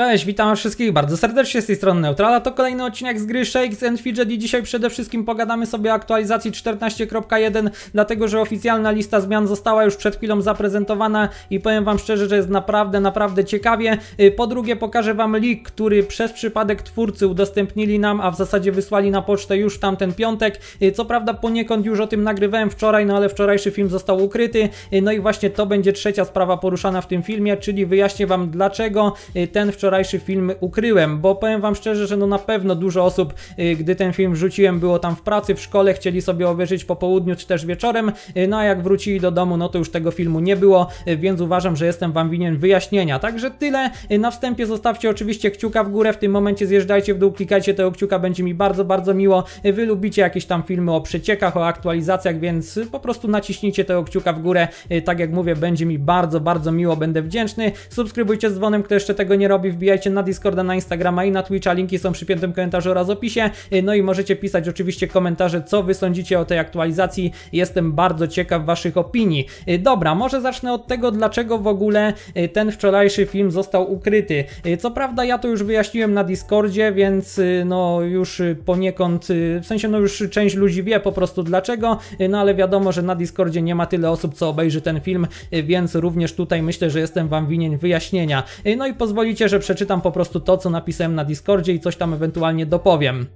Cześć, witam wszystkich bardzo serdecznie z tej strony Neutrala. To kolejny odcinek z gry Shakes and Fidget i dzisiaj przede wszystkim pogadamy sobie o aktualizacji 14.1, dlatego że oficjalna lista zmian została już przed chwilą zaprezentowana i powiem Wam szczerze, że jest naprawdę, naprawdę ciekawie. Y, po drugie pokażę Wam link, który przez przypadek twórcy udostępnili nam, a w zasadzie wysłali na pocztę już tamten piątek. Y, co prawda poniekąd już o tym nagrywałem wczoraj, no ale wczorajszy film został ukryty. Y, no i właśnie to będzie trzecia sprawa poruszana w tym filmie, czyli wyjaśnię Wam dlaczego ten wczoraj wczorajszy film ukryłem, bo powiem wam szczerze, że no na pewno dużo osób, y, gdy ten film wrzuciłem, było tam w pracy, w szkole, chcieli sobie obejrzeć po południu czy też wieczorem, y, no a jak wrócili do domu, no to już tego filmu nie było, y, więc uważam, że jestem wam winien wyjaśnienia. Także tyle. Na wstępie zostawcie oczywiście kciuka w górę, w tym momencie zjeżdżajcie w dół, klikajcie tego kciuka, będzie mi bardzo, bardzo miło. Wy lubicie jakieś tam filmy o przeciekach, o aktualizacjach, więc po prostu naciśnijcie tego kciuka w górę. Tak jak mówię, będzie mi bardzo, bardzo miło, będę wdzięczny. Subskrybujcie z dzwonem, kto jeszcze tego nie robi, wbijajcie na Discorda, na Instagrama i na Twitcha, linki są przy piętym komentarzu oraz opisie, e, no i możecie pisać oczywiście komentarze, co Wy sądzicie o tej aktualizacji, jestem bardzo ciekaw Waszych opinii. E, dobra, może zacznę od tego, dlaczego w ogóle e, ten wczorajszy film został ukryty. Co prawda ja to już wyjaśniłem na Discordzie, więc no już poniekąd, w sensie no już część ludzi wie po prostu dlaczego, no ale wiadomo, że na Discordzie nie ma tyle osób, co obejrzy ten film, więc również tutaj myślę, że jestem Wam winien wyjaśnienia. No i pozwolicie, że przeczytam po prostu to, co napisałem na Discordzie i coś tam ewentualnie dopowiem.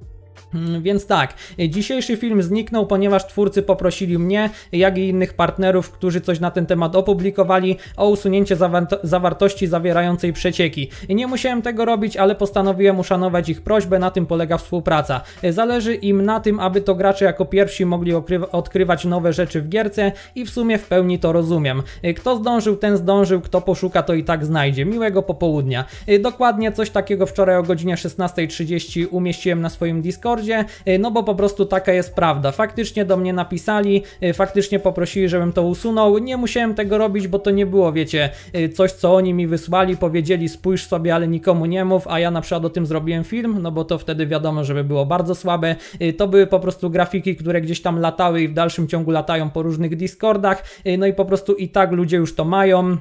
Mm, więc tak, dzisiejszy film zniknął, ponieważ twórcy poprosili mnie, jak i innych partnerów, którzy coś na ten temat opublikowali, o usunięcie zawartości zawierającej przecieki. Nie musiałem tego robić, ale postanowiłem uszanować ich prośbę, na tym polega współpraca. Zależy im na tym, aby to gracze jako pierwsi mogli odkrywać nowe rzeczy w gierce i w sumie w pełni to rozumiem. Kto zdążył, ten zdążył, kto poszuka, to i tak znajdzie. Miłego popołudnia. Dokładnie coś takiego wczoraj o godzinie 16.30 umieściłem na swoim Discordzie, Y, no bo po prostu taka jest prawda. Faktycznie do mnie napisali, y, faktycznie poprosili, żebym to usunął. Nie musiałem tego robić, bo to nie było, wiecie, y, coś co oni mi wysłali, powiedzieli spójrz sobie, ale nikomu nie mów, a ja na przykład o tym zrobiłem film, no bo to wtedy wiadomo, żeby było bardzo słabe. To były po prostu grafiki, które gdzieś tam latały i w dalszym ciągu latają po różnych Discordach, no i po prostu i tak ludzie już to mają.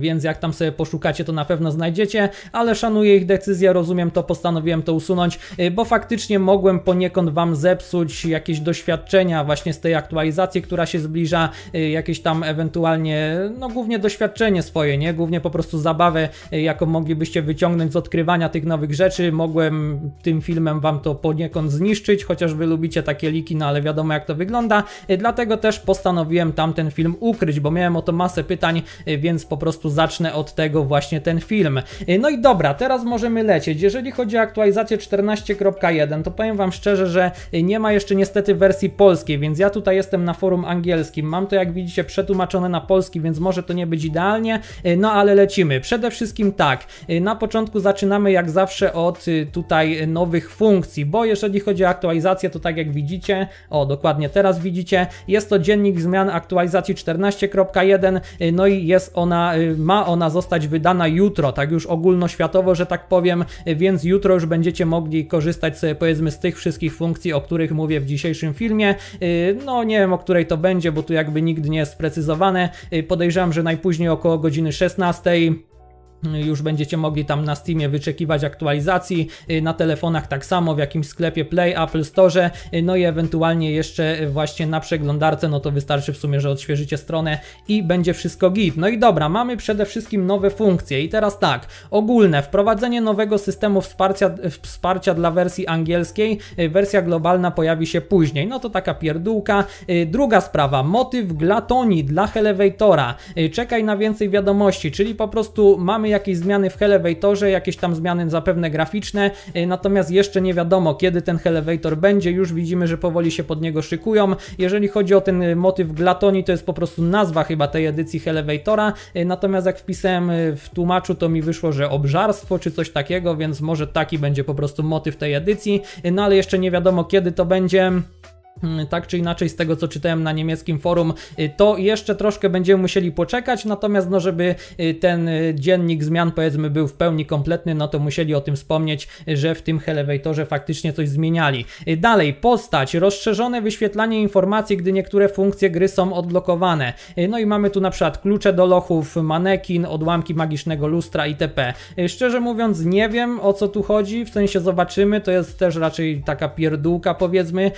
Więc jak tam sobie poszukacie, to na pewno znajdziecie, ale szanuję ich decyzję, rozumiem to, postanowiłem to usunąć, y, bo faktycznie mogłem poniekąd Wam zepsuć jakieś doświadczenia właśnie z tej aktualizacji, która się zbliża, y, jakieś tam ewentualnie, no głównie doświadczenie swoje, nie? Głównie po prostu zabawę, y, jaką moglibyście wyciągnąć z odkrywania tych nowych rzeczy. Mogłem tym filmem Wam to poniekąd zniszczyć, chociaż Wy lubicie takie liki, no ale wiadomo jak to wygląda, dlatego też postanowiłem tamten film ukryć, bo miałem o to masę pytań, więc po prostu zacznę od tego właśnie ten film. Y, no i dobra, teraz możemy lecieć. Jeżeli chodzi o aktualizację 14.1, to powiem Wam szczerze, że y, nie ma jeszcze niestety wersji polskiej, więc ja tutaj jestem na forum angielskim. Mam to, jak widzicie, przetłumaczone na polski, więc może to nie być idealnie, y, no ale lecimy. Przede wszystkim tak, na początku zaczynamy jak zawsze od tutaj nowych funkcji, bo jeżeli chodzi o aktualizację, to tak jak widzicie, o dokładnie teraz widzicie, jest to dziennik zmian aktualizacji 14.1, no i jest ona Y, ma, ona zostać wydana jutro, tak już ogólnoświatowo, że tak powiem, więc jutro już będziecie mogli korzystać sobie powiedzmy z tych wszystkich funkcji, o których mówię w dzisiejszym filmie. Y, no nie wiem o której to będzie, bo tu jakby nigdy nie jest sprecyzowane. Y, podejrzewam, że najpóźniej około godziny 16 już będziecie mogli tam na Steamie wyczekiwać aktualizacji, y, na telefonach tak samo, w jakimś sklepie Play, Apple Store, y, no i ewentualnie jeszcze y, właśnie na przeglądarce, no to wystarczy w sumie, że odświeżycie stronę i będzie wszystko git. No i dobra, mamy przede wszystkim nowe funkcje i teraz tak, ogólne, wprowadzenie nowego systemu wsparcia, wsparcia dla wersji angielskiej, wersja globalna pojawi się później, no to taka pierdółka. Druga sprawa, motyw glatoni dla Elevatora, czekaj na więcej wiadomości, czyli po prostu mamy jakieś zmiany w Elevatorze, jakieś tam zmiany zapewne graficzne, y, natomiast jeszcze nie wiadomo kiedy ten Elevator będzie, już widzimy, że powoli się pod niego szykują. Jeżeli chodzi o ten y, motyw Glatoni, to jest po prostu nazwa chyba tej edycji Elevatora, y, natomiast jak wpisałem w tłumaczu, to mi wyszło, że obżarstwo czy coś takiego, więc może taki będzie po prostu motyw tej edycji, no ale jeszcze nie wiadomo kiedy to będzie. Mm, tak czy inaczej z tego co czytałem na niemieckim forum, y, to jeszcze troszkę będziemy musieli poczekać, natomiast no żeby y, ten y, dziennik zmian powiedzmy był w pełni kompletny, no to musieli o tym wspomnieć, że w tym Elevatorze faktycznie coś zmieniali. Dalej, postać, rozszerzone wyświetlanie informacji, gdy niektóre funkcje gry są odblokowane. No i mamy tu na przykład klucze do lochów, manekin, odłamki magicznego lustra itp. Szczerze mówiąc nie wiem o co tu chodzi, w sensie zobaczymy, to jest też raczej taka pierdółka powiedzmy,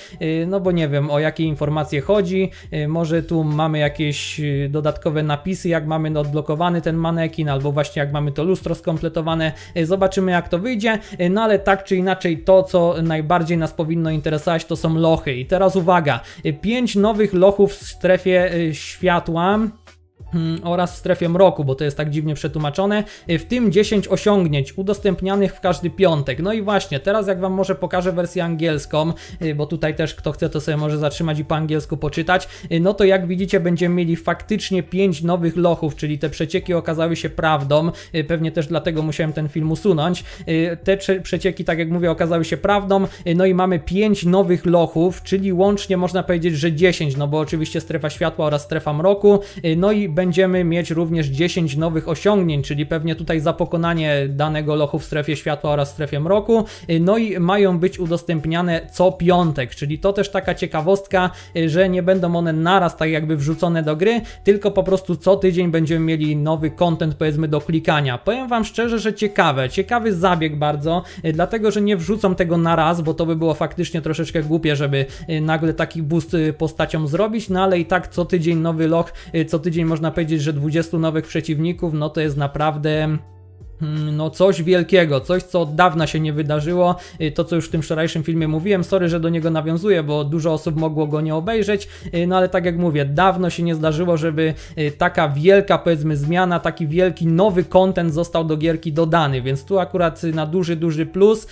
no bo nie wiem o jakie informacje chodzi, y, może tu mamy jakieś y, dodatkowe napisy, jak mamy odblokowany ten manekin, albo właśnie jak mamy to lustro skompletowane, y, zobaczymy jak to wyjdzie, no ale tak czy inaczej to, co najbardziej nas powinno interesować, to są lochy. I teraz uwaga, pięć nowych lochów w strefie światła, Hmm, oraz strefie mroku, bo to jest tak dziwnie przetłumaczone, y, w tym 10 osiągnięć udostępnianych w każdy piątek. No i właśnie, teraz jak Wam może pokażę wersję angielską, y, bo tutaj też kto chce to sobie może zatrzymać i po angielsku poczytać, y, no to jak widzicie będziemy mieli faktycznie 5 nowych lochów, czyli te przecieki okazały się prawdą, pewnie też dlatego musiałem ten film usunąć. Te przecieki, tak jak mówię, okazały się prawdą, no i mamy 5 nowych lochów, czyli łącznie można powiedzieć, że 10, no bo oczywiście strefa światła oraz strefa mroku, no i będzie będziemy mieć również 10 nowych osiągnięć, czyli pewnie tutaj za pokonanie danego lochu w strefie światła oraz strefie mroku. No i mają być udostępniane co piątek, czyli to też taka ciekawostka, że nie będą one naraz tak jakby wrzucone do gry, tylko po prostu co tydzień będziemy mieli nowy content powiedzmy do klikania. Powiem Wam szczerze, że ciekawe, ciekawy zabieg bardzo, e, dlatego że nie wrzucam tego na raz, bo to by było faktycznie troszeczkę głupie, żeby e, nagle taki boost e, postaciom zrobić, no ale i tak co tydzień nowy loch, co tydzień można powiedzieć, że 20 nowych przeciwników, no to jest naprawdę Mm, no coś wielkiego, coś co od dawna się nie wydarzyło, y, to co już w tym wczorajszym filmie mówiłem, sorry, że do niego nawiązuję, bo dużo osób mogło go nie obejrzeć, y, no ale tak jak mówię, dawno się nie zdarzyło, żeby y, taka wielka powiedzmy zmiana, taki wielki nowy kontent został do gierki dodany, więc tu akurat na duży, duży plus,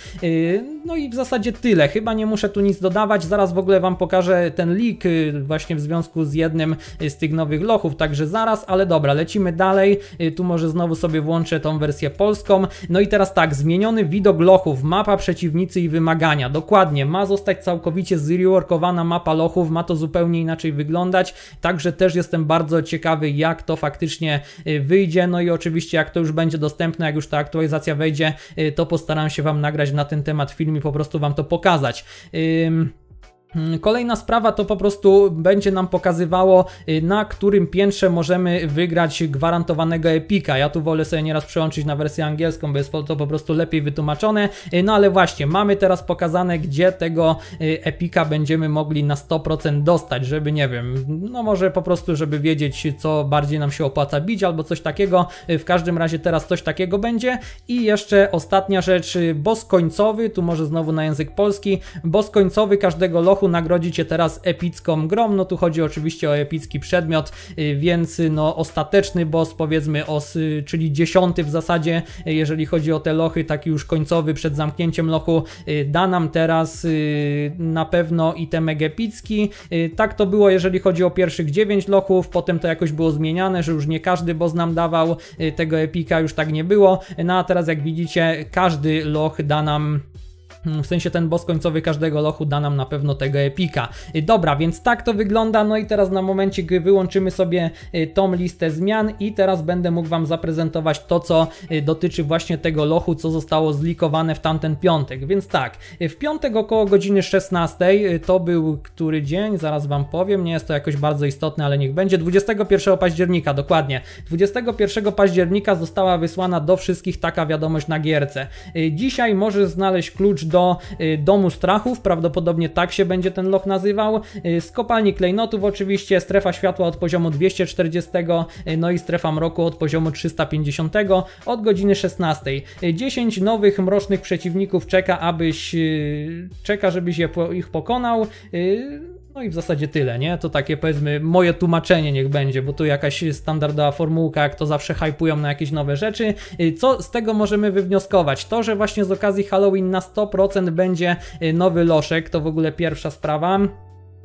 no i w zasadzie tyle, chyba nie muszę tu nic dodawać, zaraz w ogóle Wam pokażę ten leak właśnie w związku z jednym z tych nowych lochów, także zaraz, ale dobra, lecimy dalej, tu może znowu sobie włączę tą wersję Polską. No i teraz tak, zmieniony widok lochów, mapa przeciwnicy i wymagania. Dokładnie, ma zostać całkowicie zreworkowana mapa lochów, ma to zupełnie inaczej wyglądać, także też jestem bardzo ciekawy, jak to faktycznie y, wyjdzie. No i oczywiście, jak to już będzie dostępne, jak już ta aktualizacja wejdzie, y, to postaram się Wam nagrać na ten temat film i po prostu Wam to pokazać. Ym... Hmm, kolejna sprawa to po prostu będzie nam pokazywało, y, na którym piętrze możemy wygrać gwarantowanego epika. Ja tu wolę sobie nieraz przełączyć na wersję angielską, bo jest to po prostu lepiej wytłumaczone. Y, no ale właśnie, mamy teraz pokazane, gdzie tego y, epika będziemy mogli na 100% dostać, żeby nie wiem, no może po prostu, żeby wiedzieć, co bardziej nam się opłaca bić albo coś takiego. W każdym razie teraz coś takiego będzie. I jeszcze ostatnia rzecz, boss końcowy, tu może znowu na język polski, boss końcowy każdego lochu roku, nagrodzi Cię teraz epicką grą, no tu chodzi oczywiście o epicki przedmiot, y, więc y, no ostateczny boss powiedzmy, os, y, czyli dziesiąty w zasadzie, jeżeli chodzi o te lochy, taki już końcowy przed zamknięciem lochu, da nam teraz na pewno itemek epicki. Tak to było, jeżeli chodzi o pierwszych 9 lochów, potem to jakoś było zmieniane, że już nie każdy boss nam dawał tego epika, już tak nie było. No a teraz jak widzicie, każdy loch da nam w sensie ten boss końcowy każdego lochu da nam na pewno tego epika. Y, dobra, więc tak to wygląda, no i teraz na momencie gry wyłączymy sobie y, tą listę zmian i teraz będę mógł Wam zaprezentować to, co y, dotyczy właśnie tego lochu, co zostało zlikowane w tamten piątek. Więc tak, w piątek około godziny 16, to był który dzień, zaraz Wam powiem, nie jest to jakoś bardzo istotne, ale niech będzie, 21 października, dokładnie. 21 października została wysłana do wszystkich taka wiadomość na gierce. Dzisiaj możesz znaleźć klucz do y, Domu Strachów, prawdopodobnie tak się będzie ten loch nazywał, y, z kopalni klejnotów oczywiście, strefa światła od poziomu 240, y, no i strefa mroku od poziomu 350 od godziny 16. 10 nowych mrocznych przeciwników czeka, abyś czeka, żebyś je, ich pokonał. No i w zasadzie tyle, nie? To takie powiedzmy moje tłumaczenie niech będzie, bo tu jakaś standardowa formułka, jak to zawsze hypują na jakieś nowe rzeczy. Y, co z tego możemy wywnioskować? To, że właśnie z okazji Halloween na 100% będzie y, nowy loszek, to w ogóle pierwsza sprawa.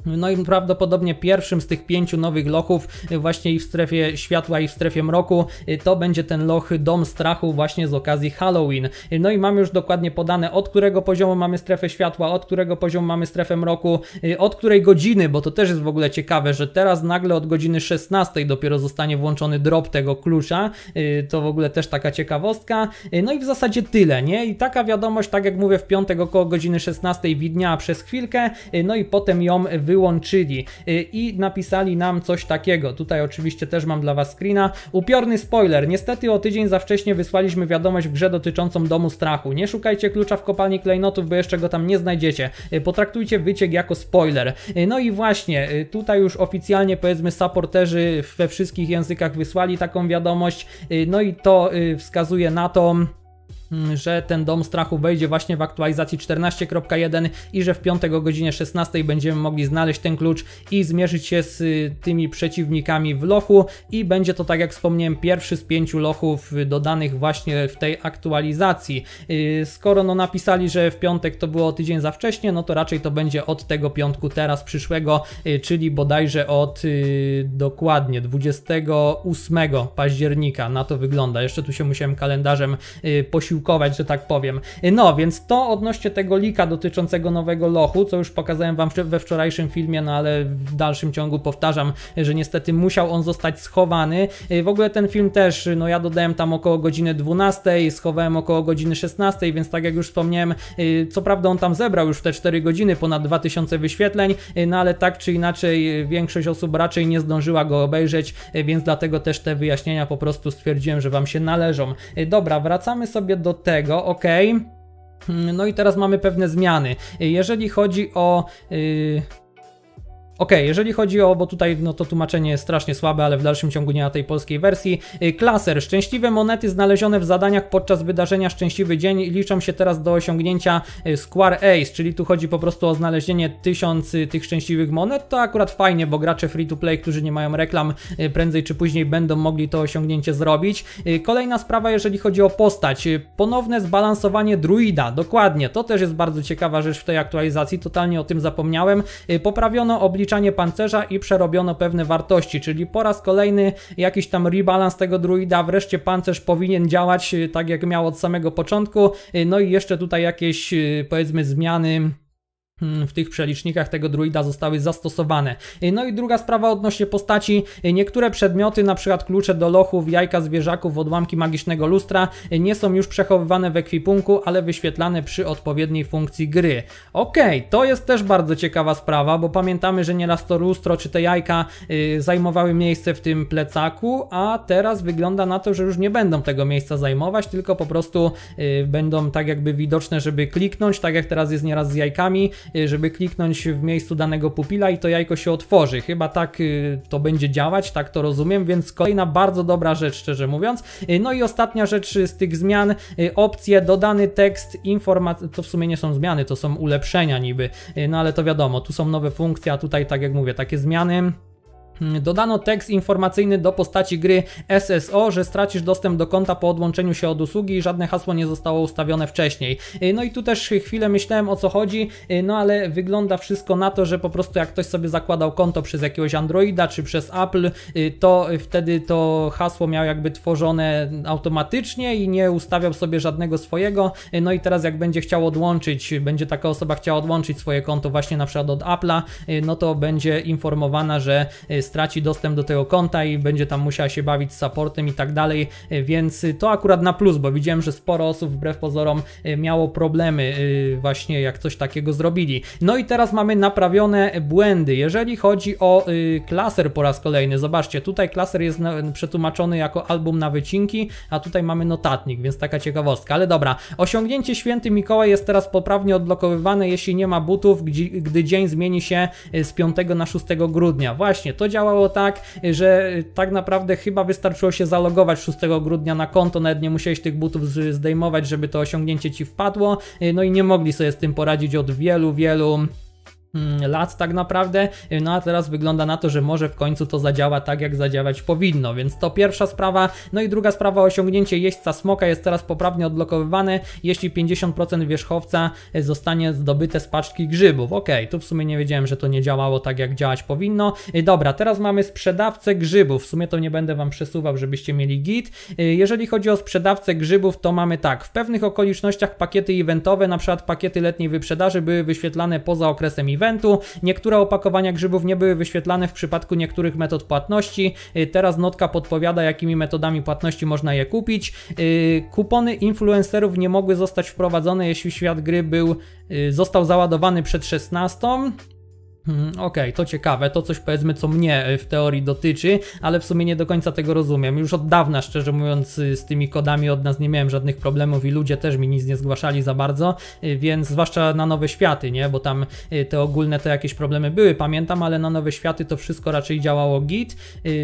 No i prawdopodobnie pierwszym z tych pięciu nowych lochów, właśnie i w strefie światła, i w strefie mroku, y, to będzie ten loch Dom Strachu, właśnie z okazji Halloween. No i mam już dokładnie podane, od którego poziomu mamy strefę światła, od którego poziomu mamy strefę mroku, y, od której godziny, bo to też jest w ogóle ciekawe, że teraz nagle od godziny 16 dopiero zostanie włączony drop tego klucza. Y, to w ogóle też taka ciekawostka. No i w zasadzie tyle, nie? I taka wiadomość, tak jak mówię, w piątek około godziny 16 widnia przez chwilkę, no i potem ją w wyłączyli y, i napisali nam coś takiego. Tutaj oczywiście też mam dla Was screena. Upiorny spoiler. Niestety o tydzień za wcześnie wysłaliśmy wiadomość w grze dotyczącą Domu Strachu. Nie szukajcie klucza w kopalni klejnotów, bo jeszcze go tam nie znajdziecie. Y, potraktujcie wyciek jako spoiler. Y, no i właśnie, tutaj już oficjalnie powiedzmy supporterzy we wszystkich językach wysłali taką wiadomość. No i to wskazuje na to, Mm, że ten dom strachu wejdzie właśnie w aktualizacji 14.1 i że w piątek o godzinie 16 będziemy mogli znaleźć ten klucz i zmierzyć się z y, tymi przeciwnikami w lochu i będzie to tak jak wspomniałem pierwszy z pięciu lochów dodanych właśnie w tej aktualizacji. Y, skoro no napisali, że w piątek to było tydzień za wcześnie, no to raczej to będzie od tego piątku teraz przyszłego, y, czyli bodajże od dokładnie 28 października na to wygląda. Jeszcze tu się musiałem kalendarzem posiłkować że tak powiem. No, więc to odnośnie tego lika dotyczącego nowego lochu, co już pokazałem Wam we wczorajszym filmie, no ale w dalszym ciągu powtarzam, że niestety musiał on zostać schowany. Y, w ogóle ten film też, no ja dodałem tam około godziny 12, schowałem około godziny 16, więc tak jak już wspomniałem, y, co prawda on tam zebrał już w te 4 godziny ponad 2000 wyświetleń, y, no ale tak czy inaczej większość osób raczej nie zdążyła go obejrzeć, więc dlatego też te wyjaśnienia po prostu stwierdziłem, że Wam się należą. Dobra, wracamy sobie do do tego, ok. Mm, no i teraz mamy pewne zmiany. Jeżeli chodzi o. Yy Ok, jeżeli chodzi o, bo tutaj no to tłumaczenie jest strasznie słabe, ale w dalszym ciągu nie na tej polskiej wersji. Y, klaser. Szczęśliwe monety znalezione w zadaniach podczas wydarzenia Szczęśliwy Dzień liczą się teraz do osiągnięcia y, Square Ace, czyli tu chodzi po prostu o znalezienie tysiąc tych szczęśliwych monet. To akurat fajnie, bo gracze free to play, którzy nie mają reklam, y, prędzej czy później będą mogli to osiągnięcie zrobić. Kolejna sprawa, jeżeli chodzi o postać. Ponowne zbalansowanie druida. Dokładnie, to też jest bardzo ciekawa rzecz w tej aktualizacji, totalnie o tym zapomniałem. Poprawiono obliczenie odliczanie pancerza i przerobiono pewne wartości, czyli po raz kolejny jakiś tam rebalans tego druida, wreszcie pancerz powinien działać e, tak jak miał od samego początku, e, no i jeszcze tutaj jakieś e, powiedzmy zmiany Hmm, w tych przelicznikach tego druida zostały zastosowane. Y, no i druga sprawa odnośnie postaci. Y, niektóre przedmioty, na przykład klucze do lochów, jajka zwierzaków, odłamki magicznego lustra y, nie są już przechowywane w ekwipunku, ale wyświetlane przy odpowiedniej funkcji gry. Okej, okay, to jest też bardzo ciekawa sprawa, bo pamiętamy, że nieraz to lustro czy te jajka yy, zajmowały miejsce w tym plecaku, a teraz wygląda na to, że już nie będą tego miejsca zajmować, tylko po prostu yy, będą tak jakby widoczne, żeby kliknąć, tak jak teraz jest nieraz z jajkami, Y, żeby kliknąć w miejscu danego pupila i to jajko się otworzy. Chyba tak y, to będzie działać, tak to rozumiem, więc kolejna bardzo dobra rzecz, szczerze mówiąc. Y, no i ostatnia rzecz z tych zmian, opcje, dodany tekst, informacje, to w sumie nie są zmiany, to są ulepszenia niby, no ale to wiadomo, tu są nowe funkcje, a tutaj tak jak mówię, takie zmiany Dodano tekst informacyjny do postaci gry SSO, że stracisz dostęp do konta po odłączeniu się od usługi i żadne hasło nie zostało ustawione wcześniej. Y, no i tu też chwilę myślałem o co chodzi, y, no ale wygląda wszystko na to, że po prostu jak ktoś sobie zakładał konto przez jakiegoś Androida czy przez Apple, y, to wtedy to hasło miał jakby tworzone automatycznie i nie ustawiał sobie żadnego swojego. No i teraz jak będzie chciał odłączyć, będzie taka osoba chciała odłączyć swoje konto właśnie na przykład od Apple'a, no to będzie informowana, że straci dostęp do tego konta i będzie tam musiała się bawić z supportem i tak dalej, e, więc e, to akurat na plus, bo widziałem, że sporo osób wbrew pozorom e, miało problemy właśnie jak coś takiego zrobili. No i teraz mamy naprawione błędy. Jeżeli chodzi o klaser po raz kolejny, zobaczcie, tutaj klaser jest przetłumaczony jako album na wycinki, a tutaj mamy notatnik, więc taka ciekawostka, ale dobra. Osiągnięcie Święty Mikołaj jest teraz poprawnie odblokowywane, jeśli nie ma butów, gdy dzień zmieni się z 5 na 6 grudnia. Właśnie, to działa działało tak, że tak naprawdę chyba wystarczyło się zalogować 6 grudnia na konto, nawet nie musiałeś tych butów zdejmować, żeby to osiągnięcie ci wpadło, no i nie mogli sobie z tym poradzić od wielu, wielu Mm, lat tak naprawdę, e, no a teraz wygląda na to, że może w końcu to zadziała tak, jak zadziałać powinno, więc to pierwsza sprawa. No i druga sprawa, osiągnięcie jeźdźca smoka jest teraz poprawnie odblokowywane, jeśli 50% wierzchowca e, zostanie zdobyte z paczki grzybów. Ok, tu w sumie nie wiedziałem, że to nie działało tak, jak działać powinno. E, dobra, teraz mamy sprzedawcę grzybów, w sumie to nie będę Wam przesuwał, żebyście mieli git. Jeżeli chodzi o sprzedawcę grzybów, to mamy tak, w pewnych okolicznościach pakiety eventowe, na przykład pakiety letniej wyprzedaży były wyświetlane poza okresem eventu, eventu. Niektóre opakowania grzybów nie były wyświetlane w przypadku niektórych metod płatności. Y, teraz notka podpowiada, jakimi metodami płatności można je kupić. Y, kupony influencerów nie mogły zostać wprowadzone, jeśli świat gry był, y, został załadowany przed 16. Mhm, okej, okay, to ciekawe, to coś powiedzmy, co mnie e, w teorii dotyczy, ale w sumie nie do końca tego rozumiem. Już od dawna, szczerze mówiąc, y, z tymi kodami od nas nie miałem żadnych problemów i ludzie też mi nic nie zgłaszali za bardzo, y, więc zwłaszcza na Nowe Światy, nie? Bo tam y, te ogólne to jakieś problemy były, pamiętam, ale na Nowe Światy to wszystko raczej działało git,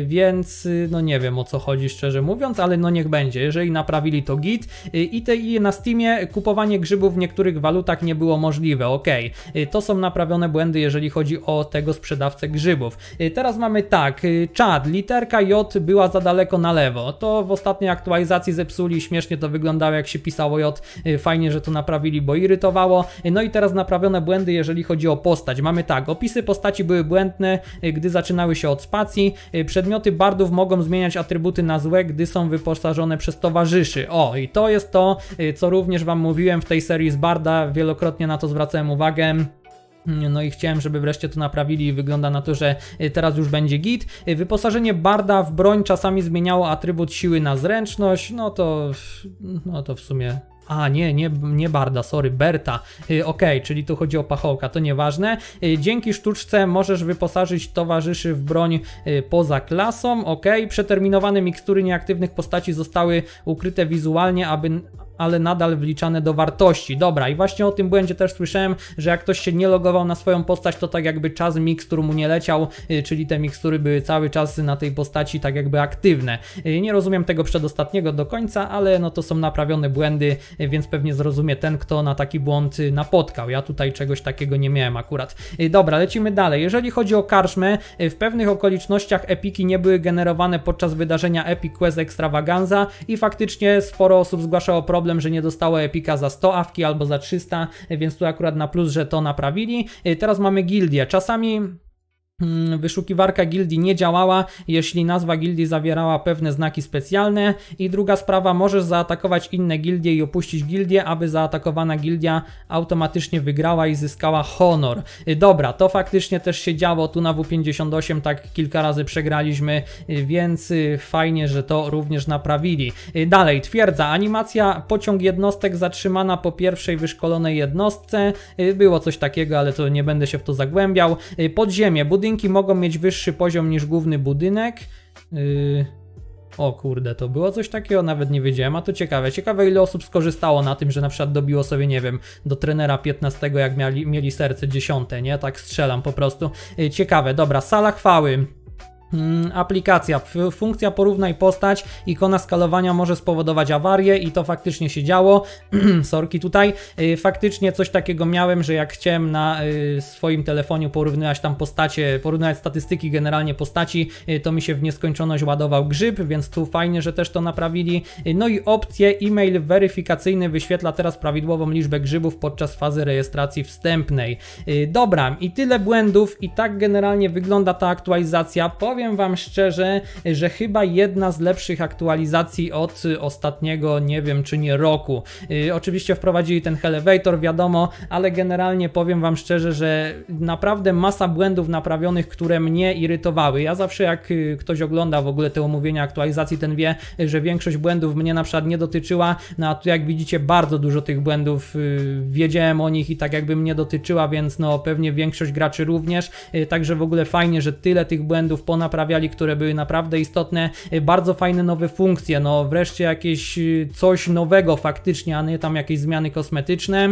więc no nie wiem o co chodzi, szczerze mówiąc, ale no niech będzie. Jeżeli naprawili to git i, te, i na Steamie kupowanie grzybów w niektórych walutach nie było możliwe, okej. Okay. To są naprawione błędy, jeżeli chodzi chodzi o tego sprzedawcę grzybów. Y, teraz mamy tak, y, czad, literka J była za daleko na lewo. To w ostatniej aktualizacji zepsuli, śmiesznie to wyglądało jak się pisało J. Y, fajnie, że to naprawili, bo irytowało. No i teraz naprawione błędy, jeżeli chodzi o postać. Mamy tak, opisy postaci były błędne, gdy zaczynały się od spacji. Przedmioty bardów mogą zmieniać atrybuty na złe, gdy są wyposażone przez towarzyszy. O, i to jest to, co również Wam mówiłem w tej serii z barda, wielokrotnie na to zwracałem uwagę. No i chciałem, żeby wreszcie to naprawili wygląda na to, że y, teraz już będzie git. Y, wyposażenie Barda w broń czasami zmieniało atrybut siły na zręczność, no to, no to w sumie a, nie, nie, nie Barda, sorry, Berta. Yy, ok, czyli tu chodzi o pachołka, to nieważne. Yy, dzięki sztuczce możesz wyposażyć towarzyszy w broń yy, poza klasą. Ok, przeterminowane mikstury nieaktywnych postaci zostały ukryte wizualnie, aby, ale nadal wliczane do wartości. Dobra, i właśnie o tym błędzie też słyszałem, że jak ktoś się nie logował na swoją postać, to tak jakby czas mikstur mu nie leciał, y, czyli te mikstury były cały czas na tej postaci tak jakby aktywne. Y, nie rozumiem tego przedostatniego do końca, ale no to są naprawione błędy, y, więc pewnie zrozumie ten, kto na taki błąd napotkał. Ja tutaj czegoś takiego nie miałem akurat. Dobra, lecimy dalej. Jeżeli chodzi o karczmę, w pewnych okolicznościach epiki nie były generowane podczas wydarzenia Epic Quest Extravaganza i faktycznie sporo osób zgłaszało problem, problem, że nie dostało epika za 100 awki albo za 300, więc tu akurat na plus, że to naprawili. Y, teraz mamy gildię. Czasami Hmm, wyszukiwarka gildii nie działała, jeśli nazwa gildii zawierała pewne znaki specjalne. I druga sprawa, możesz zaatakować inne gildie i opuścić gildię, aby zaatakowana gildia automatycznie wygrała i zyskała honor. Y, dobra, to faktycznie też się działo tu na W58, tak kilka razy przegraliśmy, y, więc y, fajnie, że to również naprawili. Dalej, twierdza, animacja pociąg jednostek zatrzymana po pierwszej wyszkolonej jednostce. Było coś takiego, ale to nie będę się w to zagłębiał. Podziemie, budynek budynki mogą mieć wyższy poziom niż główny budynek. Yy... O kurde, to było coś takiego, nawet nie wiedziałem, a to ciekawe. Ciekawe ile osób skorzystało na tym, że na przykład dobiło sobie, nie wiem, do trenera 15, jak mieli, mieli serce 10, nie? Tak strzelam po prostu. Yy, ciekawe, dobra, sala chwały. Mm, aplikacja. Funkcja porównaj postać, ikona skalowania może spowodować awarię i to faktycznie się działo. Sorki tutaj. Y, faktycznie coś takiego miałem, że jak chciałem na y, swoim telefonie porównywać tam postacie, porównywać statystyki generalnie postaci, y, to mi się w nieskończoność ładował grzyb, więc tu fajnie, że też to naprawili. No i opcje, e-mail weryfikacyjny wyświetla teraz prawidłową liczbę grzybów podczas fazy rejestracji wstępnej. Dobra, i tyle błędów i tak generalnie wygląda ta aktualizacja. Powiem powiem Wam szczerze, że chyba jedna z lepszych aktualizacji od ostatniego, nie wiem czy nie roku. Yy, oczywiście wprowadzili ten elevator, wiadomo, ale generalnie powiem Wam szczerze, że naprawdę masa błędów naprawionych, które mnie irytowały. Ja zawsze jak y, ktoś ogląda w ogóle te omówienia aktualizacji, ten wie, że większość błędów mnie na przykład nie dotyczyła, no a tu jak widzicie bardzo dużo tych błędów yy, wiedziałem o nich i tak jakby mnie dotyczyła, więc no pewnie większość graczy również, yy, także w ogóle fajnie, że tyle tych błędów ponad naprawiali, które były naprawdę istotne, e, bardzo fajne nowe funkcje, no wreszcie jakieś e, coś nowego faktycznie, a nie tam jakieś zmiany kosmetyczne.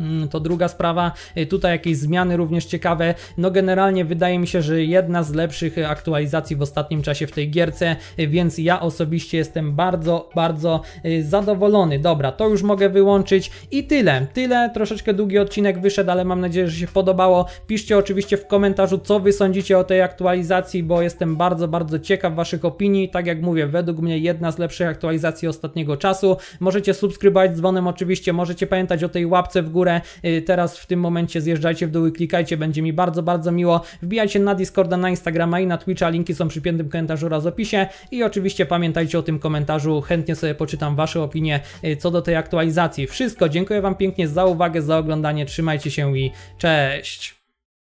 Mm, to druga sprawa, y, tutaj jakieś zmiany również ciekawe. No generalnie wydaje mi się, że jedna z lepszych aktualizacji w ostatnim czasie w tej gierce, y, więc ja osobiście jestem bardzo, bardzo y, zadowolony. Dobra, to już mogę wyłączyć i tyle. Tyle, troszeczkę długi odcinek wyszedł, ale mam nadzieję, że się podobało. Piszcie oczywiście w komentarzu, co Wy sądzicie o tej aktualizacji, bo jestem bardzo, bardzo ciekaw Waszych opinii. Tak jak mówię, według mnie jedna z lepszych aktualizacji ostatniego czasu. Możecie subskrybować dzwonem oczywiście, możecie pamiętać o tej łapce w górę, Y, teraz w tym momencie, zjeżdżajcie w dół i klikajcie, będzie mi bardzo, bardzo miło. Wbijajcie na Discorda, na Instagrama i na Twitcha, linki są przy piętym komentarzu oraz opisie i oczywiście pamiętajcie o tym komentarzu, chętnie sobie poczytam Wasze opinie y, co do tej aktualizacji. Wszystko, dziękuję Wam pięknie za uwagę, za oglądanie, trzymajcie się i cześć!